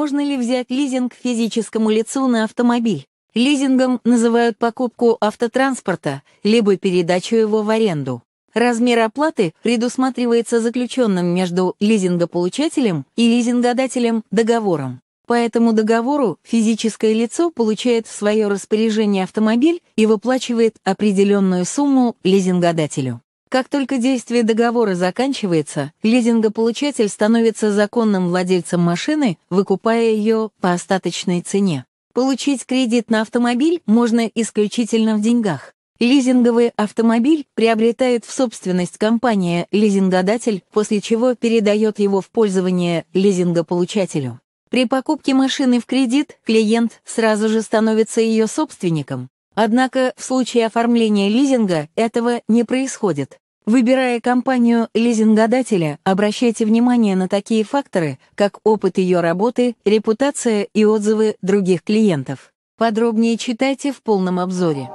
можно ли взять лизинг физическому лицу на автомобиль. Лизингом называют покупку автотранспорта, либо передачу его в аренду. Размер оплаты предусматривается заключенным между лизингополучателем и лизингодателем договором. По этому договору физическое лицо получает в свое распоряжение автомобиль и выплачивает определенную сумму лизингодателю. Как только действие договора заканчивается, лизингополучатель становится законным владельцем машины, выкупая ее по остаточной цене. Получить кредит на автомобиль можно исключительно в деньгах. Лизинговый автомобиль приобретает в собственность компания лизингодатель, после чего передает его в пользование лизингополучателю. При покупке машины в кредит клиент сразу же становится ее собственником. Однако в случае оформления лизинга этого не происходит. Выбирая компанию лизингодателя, обращайте внимание на такие факторы, как опыт ее работы, репутация и отзывы других клиентов. Подробнее читайте в полном обзоре.